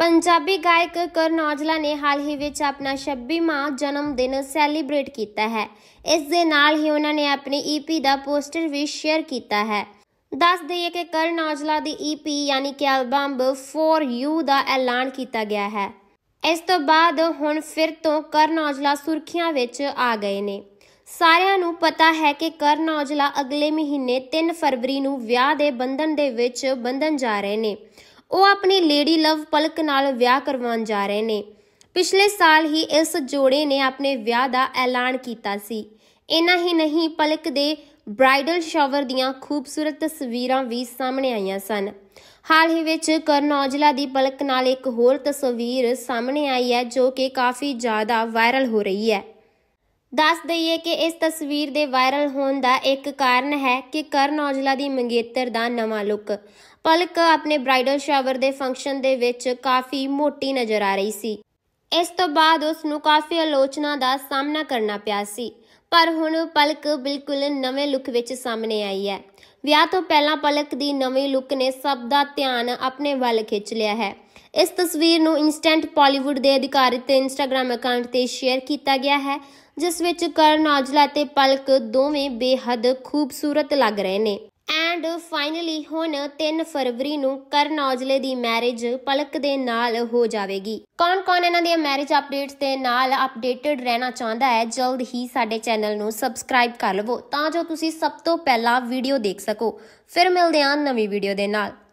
ਪੰਜਾਬੀ ਗਾਇਕ ਕਰਨ ਔਜਲਾ ਨੇ ਹਾਲ ਹੀ ਵਿੱਚ ਆਪਣਾ 26ਵਾਂ ਜਨਮ ਦਿਨ ਸੈਲੀਬ੍ਰੇਟ ਕੀਤਾ ਹੈ ਇਸ ਦੇ ਨਾਲ ਹੀ ਉਹਨਾਂ ਨੇ ਆਪਣੀ ਈਪੀ e ਦਾ ਪੋਸਟਰ ਵੀ ਸ਼ੇਅਰ ਕੀਤਾ ਹੈ ਦੱਸ ਦਈਏ ਕਿ ਕਰਨ ਔਜਲਾ ਦੀ ਈਪੀ e ਯਾਨੀ ਕਿ ਐਲਬਮ ਫੋਰ ਯੂ ਦਾ ਐਲਾਨ ਕੀਤਾ ਗਿਆ ਹੈ ਇਸ ਤੋਂ ਬਾਅਦ ਹੁਣ ਫਿਰ ਤੋਂ ਕਰਨ ਔਜਲਾ ਸੁਰਖੀਆਂ ਵਿੱਚ ਆ ਗਏ ਨੇ ਸਾਰਿਆਂ ਨੂੰ ਪਤਾ ਹੈ ਕਿ ਕਰਨ ਔਜਲਾ ਅਗਲੇ ਮਹੀਨੇ 3 ਫਰਵਰੀ ਨੂੰ ਵਿਆਹ ਦੇ ਬੰਧਨ ਦੇ ਵਿੱਚ ਬੰਧਨ ਜਾ ਰਹੇ ਨੇ ਉਹ ਆਪਣੀ ਲੇਡੀ ਲਵ ਪਲਕ ਨਾਲ ਵਿਆਹ ਕਰਵਾਉਣ ਜਾ ਰਹੇ ਨੇ ਪਿਛਲੇ ਸਾਲ ਹੀ ਇਸ ਜੋੜੇ ਨੇ ਆਪਣੇ ਵਿਆਹ ਦਾ ਐਲਾਨ ਕੀਤਾ ਸੀ ਇਨਾ ਹੀ ਨਹੀਂ ਪਲਕ ਦੇ ਬ੍ਰਾਈਡਲ ਸ਼ਾਵਰ ਦੀਆਂ ਖੂਬਸੂਰਤ ਤਸਵੀਰਾਂ ਵੀ ਸਾਹਮਣੇ ਆਈਆਂ ਸਨ ਹਾਲ ਹੀ ਵਿੱਚ ਕਰਨ ਔਜਲਾ ਦੀ ਪਲਕ ਨਾਲ ਇੱਕ ਹੋਰ ਤਸਵੀਰ ਸਾਹਮਣੇ ਆਈ ਹੈ ਜੋ ਕਿ ਕਾਫੀ ਜ਼ਿਆਦਾ ਵਾਇਰਲ ਹੋ ਰਹੀ ਹੈ ਦੱਸ ਦਈਏ ਕਿ ਇਸ ਤਸਵੀਰ ਦੇ ਵਾਇਰਲ ਹੋਣ ਦਾ ਇੱਕ ਕਾਰਨ ਹੈ ਕਿ ਕਰਨ ਔਜਲਾ ਦੀ ਮੰਗੇਤਰ ਦਾ ਨਵਾਂ ਲੁੱਕ ਪਲਕ ਆਪਣੇ ਬ੍ਰਾਈਡਲ ਸ਼ਾਵਰ ਦੇ ਫੰਕਸ਼ਨ ਦੇ ਵਿੱਚ ਕਾਫੀ ਮੋਟੀ ਨਜ਼ਰ ਆ ਰਹੀ ਸੀ ਇਸ ਤੋਂ ਬਾਅਦ ਉਸ ਨੂੰ ਕਾਫੀ ਆਲੋਚਨਾ ਦਾ ਸਾਹਮਣਾ ਕਰਨਾ ਪਿਆ ਸੀ ਪਰ ਹੁਣ ਪਲਕ ਬਿਲਕੁਲ ਨਵੇਂ ਲੁੱਕ ਵਿੱਚ ਸਾਹਮਣੇ ਆਈ ਹੈ ਵਿਆਹ ਤੋਂ ਪਹਿਲਾਂ ਪਲਕ ਦੀ ਨਵੀਂ ਲੁੱਕ ਨੇ ਸਭ ਦਾ ਧਿਆਨ ਆਪਣੇ ਵੱਲ ਖਿੱਚ ਲਿਆ ਹੈ ਇਸ ਤਸਵੀਰ ਨੂੰ ਇਨਸਟੈਂਟ ਪਾਲੀਵੁੱਡ ਦੇ ਅਧਿਕਾਰਿਤ ਇੰਸਟਾਗ੍ਰam ਅਕਾਊਂਟ ਤੇ ਸ਼ੇਅਰ ਕੀਤਾ ਗਿਆ ਹੈ ਜਿਸ ਵਿੱਚ ਕਰਨ ਔਜਲਾ ਤੇ ਪਲਕ ਦੋਵੇਂ ਬੇਹੱਦ ਖੂਬਸੂਰਤ ਲੱਗ ਰਹੇ ਨੇ ਐਂਡ ਫਾਈਨਲੀ ਹੁਣ 3 ਫਰਵਰੀ ਨੂੰ ਕਰਨ ਔਜਲੇ ਦੀ ਮੈਰਿਜ ਪਲਕ ਦੇ ਨਾਲ ਹੋ ਜਾਵੇਗੀ ਕੌਣ-ਕੌਣ ਇਹਨਾਂ ਦੀਆਂ ਮੈਰਿਜ ਅਪਡੇਟਸ ਦੇ ਨਾਲ ਅਪਡੇਟਡ ਰਹਿਣਾ ਚਾਹੁੰਦਾ ਹੈ ਜਲਦ ਹੀ ਸਾਡੇ ਚੈਨਲ ਨੂੰ ਸਬਸਕ੍ਰਾਈਬ ਕਰ ਲਵੋ ਤਾਂ ਜੋ ਤੁਸੀਂ ਸਭ ਤੋਂ ਪਹਿਲਾਂ ਵੀਡੀਓ ਦੇਖ ਸਕੋ ਫਿਰ ਮਿਲਦੇ ਹਾਂ ਨਵੀਂ ਵੀਡੀਓ ਦੇ ਨਾਲ